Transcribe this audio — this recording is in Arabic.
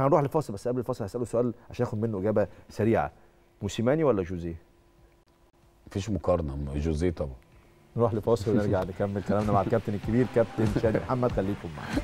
احنا هنروح لفاصل بس قبل الفاصل هساله سؤال عشان اخد منه اجابه سريعه موسيماني ولا جوزيه؟ مفيش مقارنه جوزيه طبعا نروح لفاصل ونرجع نكمل كلامنا مع الكابتن الكبير كابتن شادي محمد خليكم معانا